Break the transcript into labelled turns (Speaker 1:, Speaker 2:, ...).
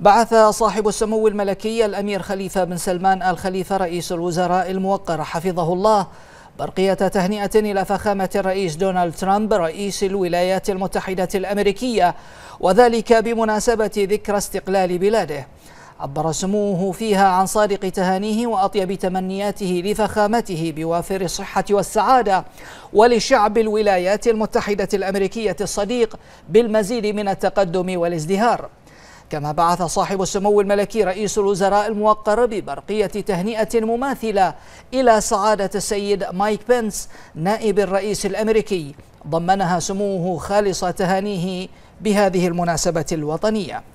Speaker 1: بعث صاحب السمو الملكي الأمير خليفة بن سلمان آل خليفة رئيس الوزراء الموقر حفظه الله برقية تهنئة إلى فخامة الرئيس دونالد ترامب رئيس الولايات المتحدة الأمريكية وذلك بمناسبة ذكرى استقلال بلاده عبر سموه فيها عن صادق تهانيه وأطيب تمنياته لفخامته بوافر الصحة والسعادة ولشعب الولايات المتحدة الأمريكية الصديق بالمزيد من التقدم والازدهار كما بعث صاحب السمو الملكي رئيس الوزراء الموقر ببرقية تهنئة مماثلة إلى سعادة السيد مايك بنس نائب الرئيس الأمريكي ضمنها سموه خالص تهانيه بهذه المناسبة الوطنية